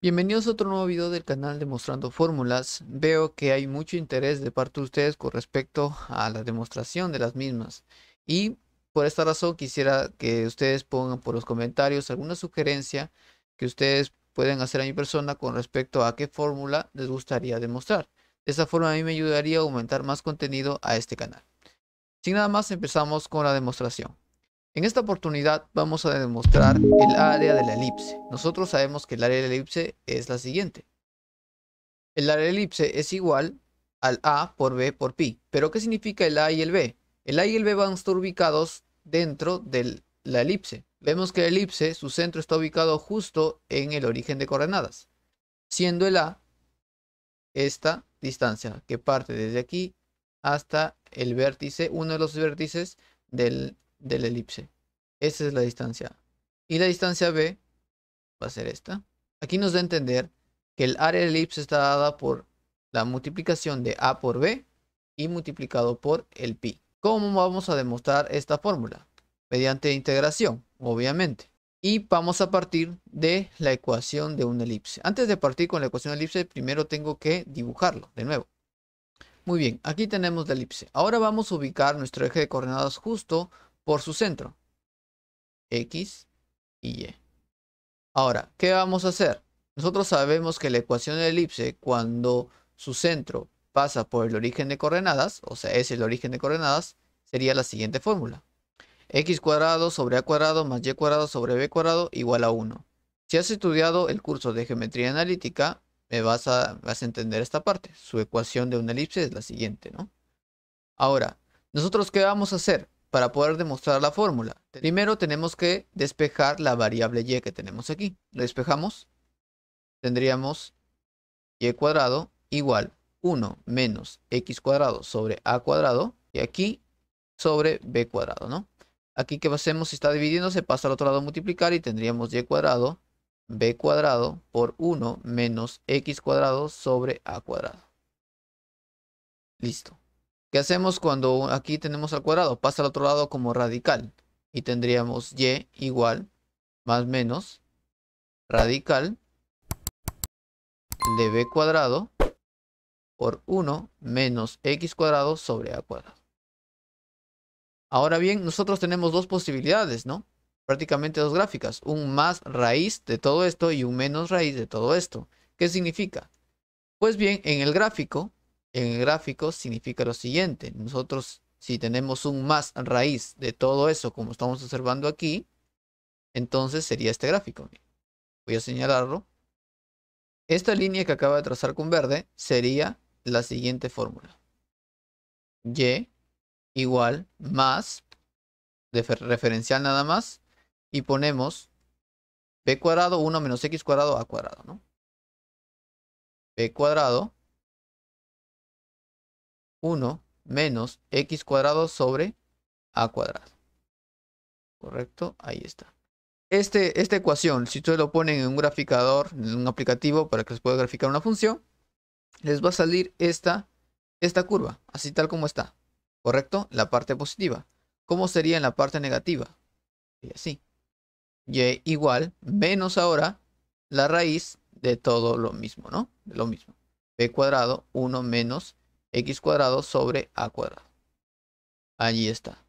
Bienvenidos a otro nuevo video del canal Demostrando Fórmulas. Veo que hay mucho interés de parte de ustedes con respecto a la demostración de las mismas. Y por esta razón quisiera que ustedes pongan por los comentarios alguna sugerencia que ustedes pueden hacer a mi persona con respecto a qué fórmula les gustaría demostrar. De esta forma a mí me ayudaría a aumentar más contenido a este canal. Sin nada más empezamos con la demostración. En esta oportunidad vamos a demostrar el área de la elipse. Nosotros sabemos que el área de la elipse es la siguiente. El área de la elipse es igual al A por B por pi. ¿Pero qué significa el A y el B? El A y el B van a estar ubicados dentro de la elipse. Vemos que la elipse, su centro está ubicado justo en el origen de coordenadas, siendo el A esta distancia que parte desde aquí hasta el vértice, uno de los vértices del del elipse. Esa es la distancia Y la distancia B va a ser esta. Aquí nos da a entender que el área de elipse está dada por la multiplicación de A por B y multiplicado por el pi. ¿Cómo vamos a demostrar esta fórmula? Mediante integración, obviamente. Y vamos a partir de la ecuación de una elipse. Antes de partir con la ecuación de elipse, primero tengo que dibujarlo de nuevo. Muy bien, aquí tenemos la elipse. Ahora vamos a ubicar nuestro eje de coordenadas justo por su centro. X y Y. Ahora, ¿qué vamos a hacer? Nosotros sabemos que la ecuación de elipse, cuando su centro pasa por el origen de coordenadas, o sea, es el origen de coordenadas, sería la siguiente fórmula. x cuadrado sobre a cuadrado más y cuadrado sobre b cuadrado igual a 1. Si has estudiado el curso de geometría analítica, me vas a, vas a entender esta parte. Su ecuación de una elipse es la siguiente, ¿no? Ahora, ¿nosotros qué vamos a hacer? para poder demostrar la fórmula. Primero tenemos que despejar la variable y que tenemos aquí. despejamos. Tendríamos y cuadrado igual 1 menos x cuadrado sobre a cuadrado. Y aquí sobre b cuadrado, ¿no? Aquí que hacemos si está dividiendo se pasa al otro lado a multiplicar y tendríamos y cuadrado b cuadrado por 1 menos x cuadrado sobre a cuadrado. Listo. ¿Qué hacemos cuando aquí tenemos al cuadrado? Pasa al otro lado como radical. Y tendríamos y igual más menos radical de b cuadrado por 1 menos x cuadrado sobre a cuadrado. Ahora bien, nosotros tenemos dos posibilidades, ¿no? Prácticamente dos gráficas. Un más raíz de todo esto y un menos raíz de todo esto. ¿Qué significa? Pues bien, en el gráfico en el gráfico significa lo siguiente. Nosotros, si tenemos un más raíz de todo eso, como estamos observando aquí, entonces sería este gráfico. Voy a señalarlo. Esta línea que acaba de trazar con verde sería la siguiente fórmula. Y igual más, de referencial nada más, y ponemos P cuadrado 1 menos x cuadrado a cuadrado, ¿no? cuadrado 1 menos x cuadrado sobre a cuadrado. ¿Correcto? Ahí está. Este, esta ecuación, si ustedes lo ponen en un graficador, en un aplicativo para que les pueda graficar una función, les va a salir esta, esta curva, así tal como está. ¿Correcto? La parte positiva. ¿Cómo sería en la parte negativa? Y así. Y eh, igual, menos ahora, la raíz de todo lo mismo, ¿no? De lo mismo. B cuadrado, 1 menos x cuadrado sobre a cuadrado. Allí está.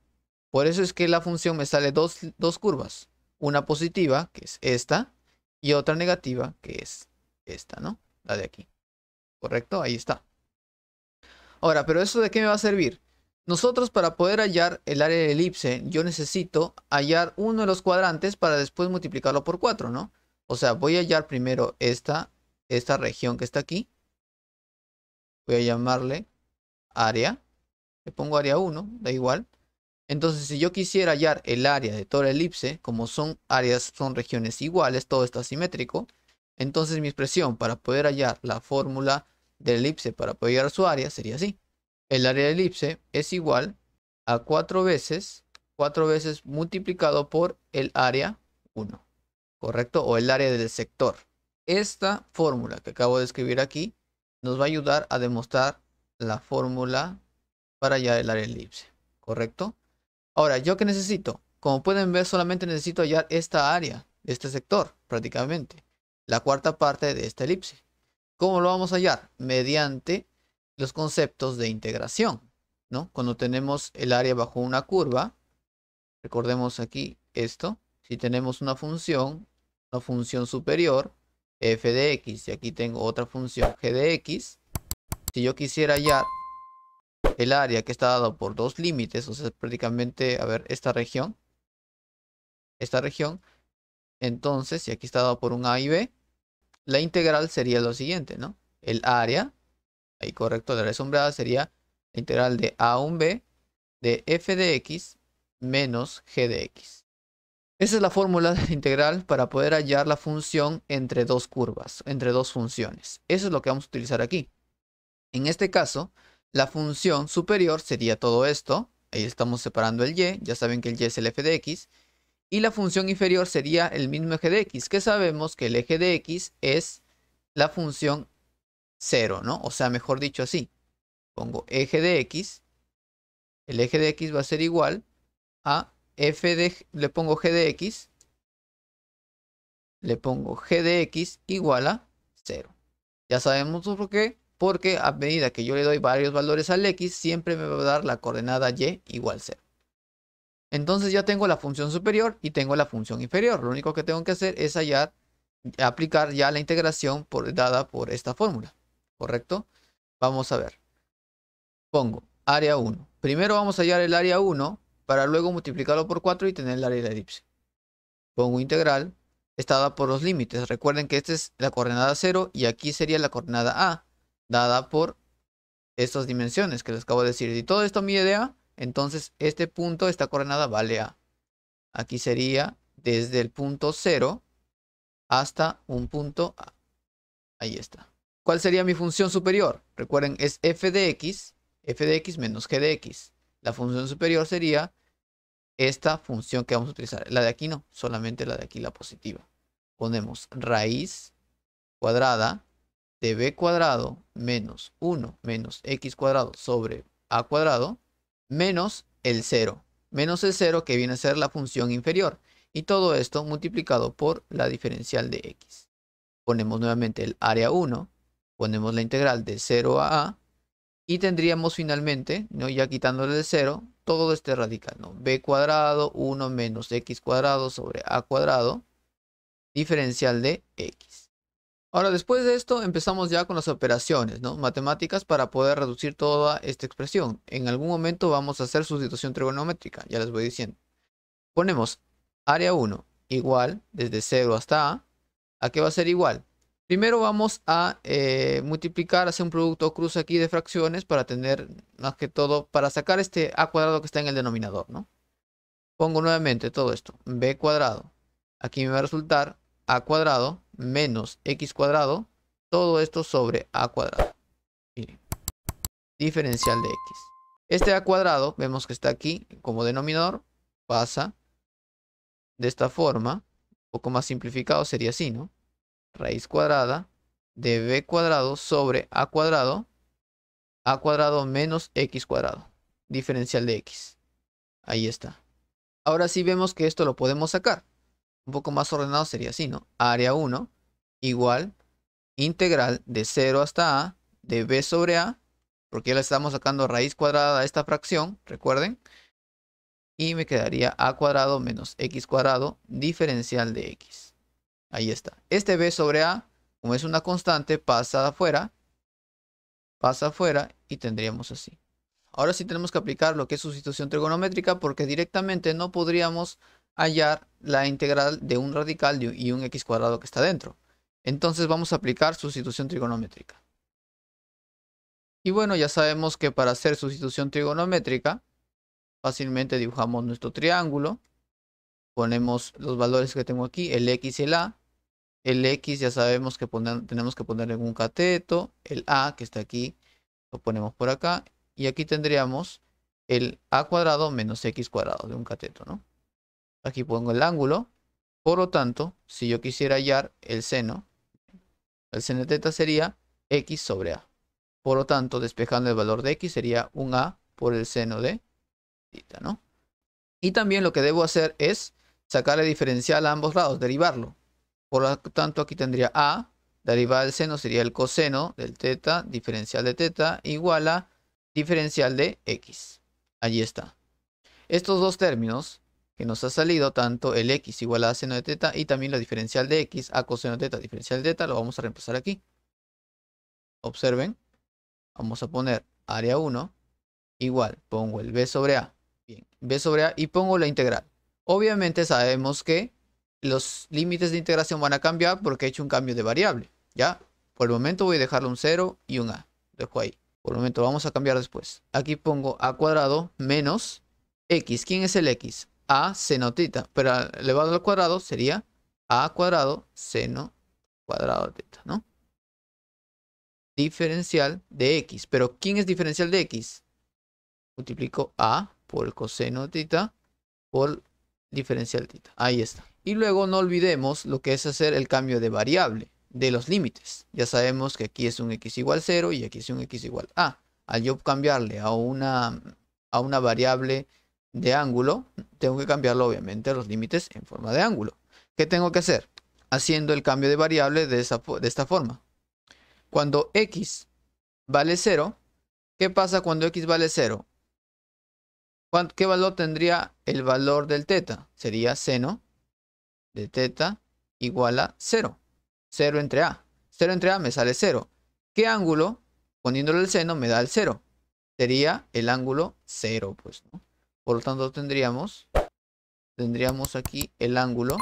Por eso es que la función me sale dos, curvas. Una positiva, que es esta, y otra negativa, que es esta, ¿no? La de aquí. ¿Correcto? Ahí está. Ahora, ¿pero eso de qué me va a servir? Nosotros para poder hallar el área de elipse, yo necesito hallar uno de los cuadrantes para después multiplicarlo por 4, ¿no? O sea, voy a hallar primero esta, esta región que está aquí voy a llamarle área, le pongo área 1, da igual. Entonces, si yo quisiera hallar el área de toda la elipse, como son áreas, son regiones iguales, todo está simétrico, entonces mi expresión para poder hallar la fórmula de la elipse para poder hallar su área sería así. El área de la elipse es igual a 4 veces, 4 veces multiplicado por el área 1, ¿correcto? O el área del sector. Esta fórmula que acabo de escribir aquí nos va a ayudar a demostrar la fórmula para hallar el área elipse, ¿correcto? Ahora, ¿yo qué necesito? Como pueden ver, solamente necesito hallar esta área, este sector, prácticamente, la cuarta parte de esta elipse. ¿Cómo lo vamos a hallar? Mediante los conceptos de integración, ¿no? Cuando tenemos el área bajo una curva, recordemos aquí esto, si tenemos una función, una función superior, f de x y aquí tengo otra función g de x si yo quisiera hallar el área que está dado por dos límites o sea prácticamente a ver esta región esta región entonces si aquí está dado por un a y b la integral sería lo siguiente no el área ahí correcto la resumida sería la integral de a un b de f de x menos g de x esa es la fórmula de integral para poder hallar la función entre dos curvas, entre dos funciones. Eso es lo que vamos a utilizar aquí. En este caso, la función superior sería todo esto. Ahí estamos separando el y, ya saben que el y es el f de x. Y la función inferior sería el mismo eje de x, que sabemos que el eje de x es la función 0, ¿no? O sea, mejor dicho así, pongo eje de x, el eje de x va a ser igual a f de, le pongo g de x, le pongo g de x igual a 0. Ya sabemos por qué, porque a medida que yo le doy varios valores al x, siempre me va a dar la coordenada y igual 0. Entonces ya tengo la función superior y tengo la función inferior. Lo único que tengo que hacer es hallar, aplicar ya la integración dada por esta fórmula. ¿Correcto? Vamos a ver. Pongo área 1. Primero vamos a hallar el área 1 para luego multiplicarlo por 4 y tener el área de la elipse. Pongo integral, está dada por los límites. Recuerden que esta es la coordenada 0 y aquí sería la coordenada A, dada por estas dimensiones que les acabo de decir. Y todo esto mi idea. entonces este punto, esta coordenada vale A. Aquí sería desde el punto 0 hasta un punto A. Ahí está. ¿Cuál sería mi función superior? Recuerden, es f de x, f de x menos g de x. La función superior sería esta función que vamos a utilizar. La de aquí no, solamente la de aquí, la positiva. Ponemos raíz cuadrada de b cuadrado menos 1 menos x cuadrado sobre a cuadrado menos el 0. Menos el 0 que viene a ser la función inferior. Y todo esto multiplicado por la diferencial de x. Ponemos nuevamente el área 1. Ponemos la integral de 0 a a. Y tendríamos finalmente, ¿no? ya quitándole el 0, todo este radical, ¿no? b cuadrado 1 menos x cuadrado sobre a cuadrado, diferencial de x. Ahora, después de esto, empezamos ya con las operaciones, ¿no? Matemáticas para poder reducir toda esta expresión. En algún momento vamos a hacer sustitución trigonométrica, ya les voy diciendo. Ponemos área 1 igual, desde 0 hasta a, ¿a qué va a ser igual? Primero vamos a eh, multiplicar, hacer un producto cruz aquí de fracciones para tener, más que todo, para sacar este a cuadrado que está en el denominador, ¿no? Pongo nuevamente todo esto, b cuadrado. Aquí me va a resultar a cuadrado menos x cuadrado, todo esto sobre a cuadrado. Diferencial de x. Este a cuadrado, vemos que está aquí como denominador, pasa de esta forma, un poco más simplificado sería así, ¿no? raíz cuadrada de b cuadrado sobre a cuadrado, a cuadrado menos x cuadrado, diferencial de x. Ahí está. Ahora sí vemos que esto lo podemos sacar. Un poco más ordenado sería así, ¿no? Área 1 igual integral de 0 hasta a de b sobre a, porque ya le estamos sacando raíz cuadrada a esta fracción, recuerden. Y me quedaría a cuadrado menos x cuadrado diferencial de x. Ahí está. Este B sobre A, como es una constante, pasa afuera. Pasa afuera y tendríamos así. Ahora sí tenemos que aplicar lo que es sustitución trigonométrica porque directamente no podríamos hallar la integral de un radical y un x cuadrado que está dentro. Entonces vamos a aplicar sustitución trigonométrica. Y bueno, ya sabemos que para hacer sustitución trigonométrica, fácilmente dibujamos nuestro triángulo, ponemos los valores que tengo aquí, el x y el a, el X ya sabemos que tenemos que ponerle un cateto. El A que está aquí lo ponemos por acá. Y aquí tendríamos el A cuadrado menos X cuadrado de un cateto, ¿no? Aquí pongo el ángulo. Por lo tanto, si yo quisiera hallar el seno, el seno de teta sería X sobre A. Por lo tanto, despejando el valor de X sería un A por el seno de teta, ¿no? Y también lo que debo hacer es sacar el diferencial a ambos lados, derivarlo. Por lo tanto, aquí tendría A, derivada del seno sería el coseno del teta, diferencial de teta, igual a diferencial de x. Allí está. Estos dos términos que nos ha salido, tanto el x igual a seno de teta y también la diferencial de x a coseno de teta, diferencial de teta, lo vamos a reemplazar aquí. Observen, vamos a poner área 1 igual, pongo el b sobre a. Bien, b sobre a y pongo la integral. Obviamente sabemos que los límites de integración van a cambiar porque he hecho un cambio de variable, ¿ya? Por el momento voy a dejarle un 0 y un a. Dejo ahí. Por el momento vamos a cambiar después. Aquí pongo a cuadrado menos x. ¿Quién es el x? a seno tita. Pero elevado al cuadrado sería a cuadrado seno cuadrado teta, ¿no? Diferencial de x. Pero ¿quién es diferencial de x? Multiplico a por coseno tita por diferencial tita. Ahí está. Y luego no olvidemos lo que es hacer el cambio de variable de los límites. Ya sabemos que aquí es un x igual 0 y aquí es un x igual a. Al yo cambiarle a una, variable de ángulo, tengo que cambiarlo obviamente los límites en forma de ángulo. ¿Qué tengo que hacer? Haciendo el cambio de variable de, de esta forma. Cuando x vale 0, ¿qué pasa cuando x vale 0? ¿Qué valor tendría el valor del teta? Sería seno de teta igual a 0. 0 entre A. 0 entre A me sale 0. ¿Qué ángulo? Poniéndole el seno me da el 0. Sería el ángulo 0, pues, ¿no? Por lo tanto tendríamos, tendríamos aquí el ángulo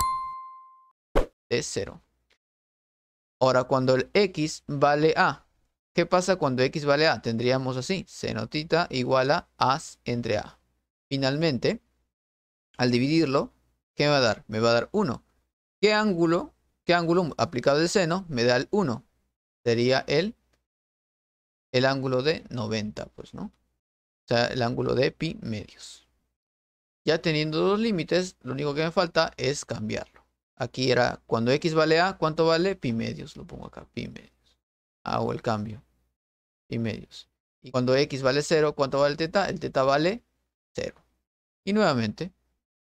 de 0. Ahora, cuando el x vale A, ¿qué pasa cuando x vale A? Tendríamos así, seno igual a as entre A. Finalmente, al dividirlo, ¿Qué me va a dar? Me va a dar 1. ¿Qué ángulo? ¿Qué ángulo aplicado de seno? Me da el 1. Sería el, el ángulo de 90, pues, ¿no? O sea, el ángulo de pi medios. Ya teniendo dos límites, lo único que me falta es cambiarlo. Aquí era, cuando x vale a, ¿cuánto vale? Pi medios. Lo pongo acá, pi medios. Hago el cambio. Pi medios. Y cuando x vale 0, ¿cuánto vale el teta? El teta vale 0. Y nuevamente,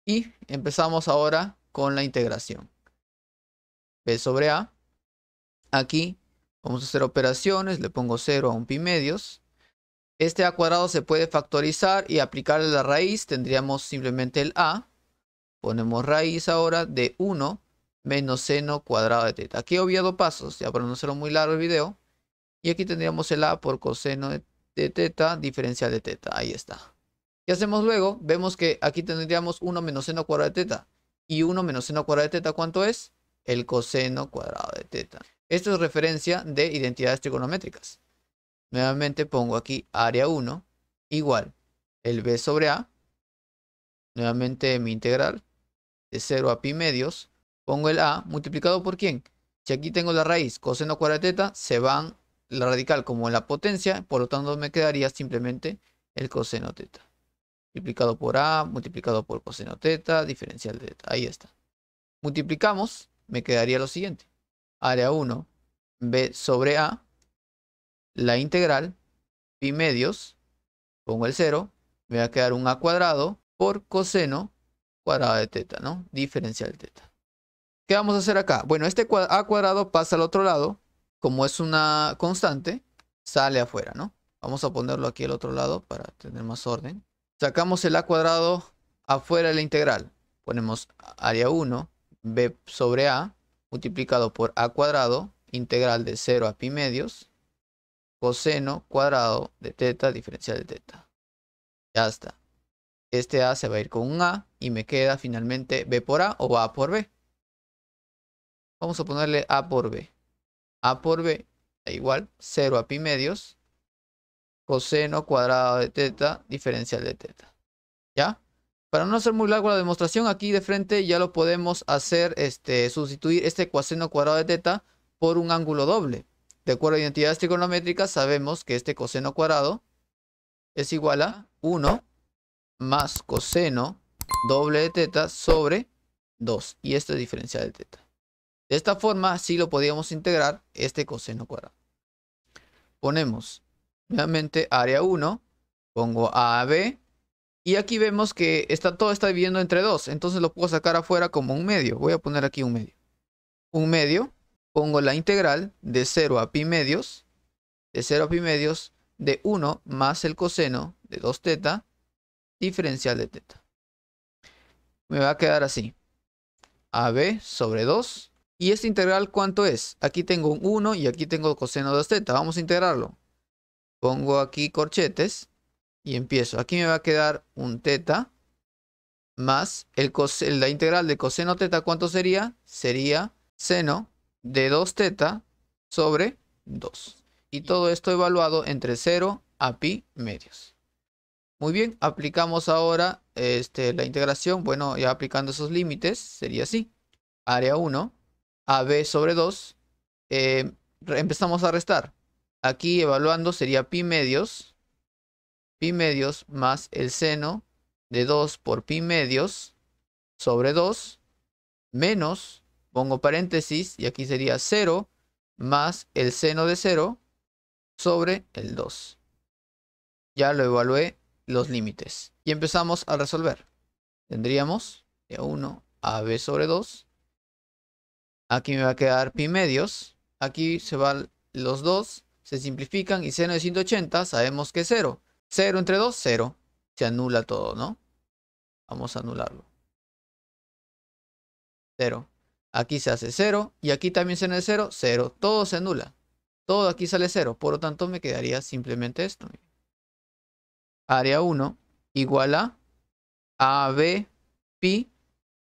y empezamos ahora con la integración. B sobre A. Aquí vamos a hacer operaciones, le pongo 0 a un pi medios. Este A cuadrado se puede factorizar y aplicarle la raíz, tendríamos simplemente el A. Ponemos raíz ahora de 1 menos seno cuadrado de teta. Aquí he obviado pasos, ya para no ser muy largo el video. Y aquí tendríamos el A por coseno de teta diferencial de teta. Ahí está. ¿Qué hacemos luego? Vemos que aquí tendríamos 1 menos seno cuadrado de teta. ¿Y 1 menos seno cuadrado de teta cuánto es? El coseno cuadrado de teta. Esto es referencia de identidades trigonométricas. Nuevamente pongo aquí área 1 igual el B sobre A. Nuevamente mi integral de 0 a pi medios. Pongo el A multiplicado por quién. Si aquí tengo la raíz coseno cuadrado de teta, se van la radical como la potencia, por lo tanto me quedaría simplemente el coseno teta multiplicado por A, multiplicado por coseno teta, diferencial de teta. Ahí está. Multiplicamos, me quedaría lo siguiente. Área 1, B sobre A, la integral, pi medios, pongo el 0, me va a quedar un A cuadrado por coseno cuadrado de teta, ¿no? Diferencial de teta. ¿Qué vamos a hacer acá? Bueno, este A cuadrado pasa al otro lado, como es una constante, sale afuera, ¿no? Vamos a ponerlo aquí al otro lado para tener más orden. Sacamos el a cuadrado afuera de la integral. Ponemos área 1, b sobre a, multiplicado por a cuadrado, integral de 0 a pi medios, coseno cuadrado de teta, diferencial de teta. Ya está. Este a se va a ir con un a y me queda finalmente b por a o a por b. Vamos a ponerle a por b. a por b da igual 0 a pi medios coseno cuadrado de teta diferencial de teta. ¿Ya? Para no hacer muy largo la demostración, aquí de frente ya lo podemos hacer, este, sustituir este coseno cuadrado de teta por un ángulo doble. De acuerdo a identidades trigonométricas, sabemos que este coseno cuadrado es igual a 1 más coseno doble de teta sobre 2. Y esto es diferencial de teta. De esta forma, sí lo podíamos integrar este coseno cuadrado. Ponemos nuevamente área 1, pongo A, B, y aquí vemos que está, todo está dividiendo entre 2, entonces lo puedo sacar afuera como un medio, voy a poner aquí un medio. Un medio, pongo la integral de 0 a pi medios, de 0 a pi medios, de 1 más el coseno de 2 θ diferencial de teta. Me va a quedar así. AB sobre 2. ¿Y esta integral cuánto es? Aquí tengo un 1 y aquí tengo coseno de 2 θ Vamos a integrarlo. Pongo aquí corchetes y empiezo. Aquí me va a quedar un teta más el la integral de coseno teta. ¿Cuánto sería? Sería seno de 2 teta sobre 2. Y todo esto evaluado entre 0 a pi medios. Muy bien, aplicamos ahora este, la integración. Bueno, ya aplicando esos límites, sería así. Área 1, AB sobre 2. Eh, empezamos a restar. Aquí evaluando sería pi medios. Pi medios más el seno de 2 por pi medios sobre 2 menos, pongo paréntesis, y aquí sería 0 más el seno de 0 sobre el 2. Ya lo evalué los límites. Y empezamos a resolver. Tendríamos de 1 a b sobre 2. Aquí me va a quedar pi medios. Aquí se van los 2 se simplifican y seno de 180 sabemos que es 0. 0 entre 2, 0. Se anula todo, ¿no? Vamos a anularlo. 0. Aquí se hace 0 y aquí también seno de 0, 0. Todo se anula. Todo aquí sale 0. Por lo tanto me quedaría simplemente esto. Área 1 igual a AB pi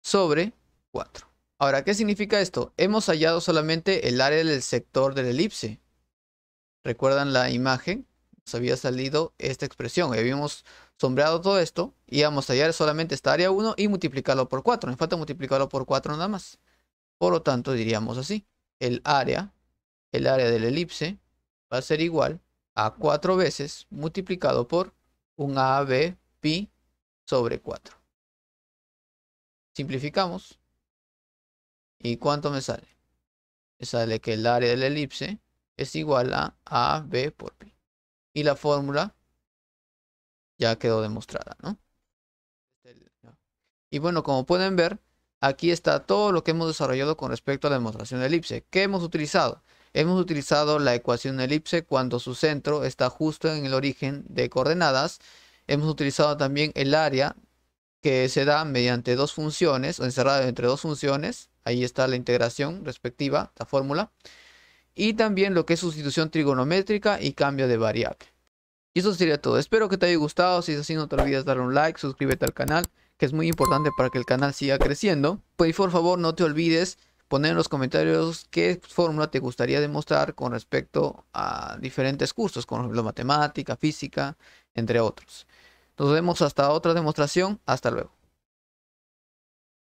sobre 4. Ahora, ¿qué significa esto? Hemos hallado solamente el área del sector de la elipse recuerdan la imagen, nos había salido esta expresión. Habíamos sombreado todo esto y vamos a hallar solamente esta área 1 y multiplicarlo por 4. Nos falta multiplicarlo por 4 nada más. Por lo tanto, diríamos así. El área, el área del elipse va a ser igual a 4 veces multiplicado por un AB pi sobre 4. Simplificamos. ¿Y cuánto me sale? Me sale que el área del elipse es igual a a b por pi. Y la fórmula ya quedó demostrada, ¿no? Y bueno, como pueden ver, aquí está todo lo que hemos desarrollado con respecto a la demostración de elipse. ¿Qué hemos utilizado? Hemos utilizado la ecuación de elipse cuando su centro está justo en el origen de coordenadas. Hemos utilizado también el área que se da mediante dos funciones, o encerrado entre dos funciones. Ahí está la integración respectiva, la fórmula y también lo que es sustitución trigonométrica y cambio de variable. Y eso sería todo. Espero que te haya gustado. Si es así, no te olvides darle un like, suscríbete al canal, que es muy importante para que el canal siga creciendo. Pues, y por favor, no te olvides poner en los comentarios qué fórmula te gustaría demostrar con respecto a diferentes cursos, como ejemplo matemática, física, entre otros. Nos vemos hasta otra demostración. Hasta luego.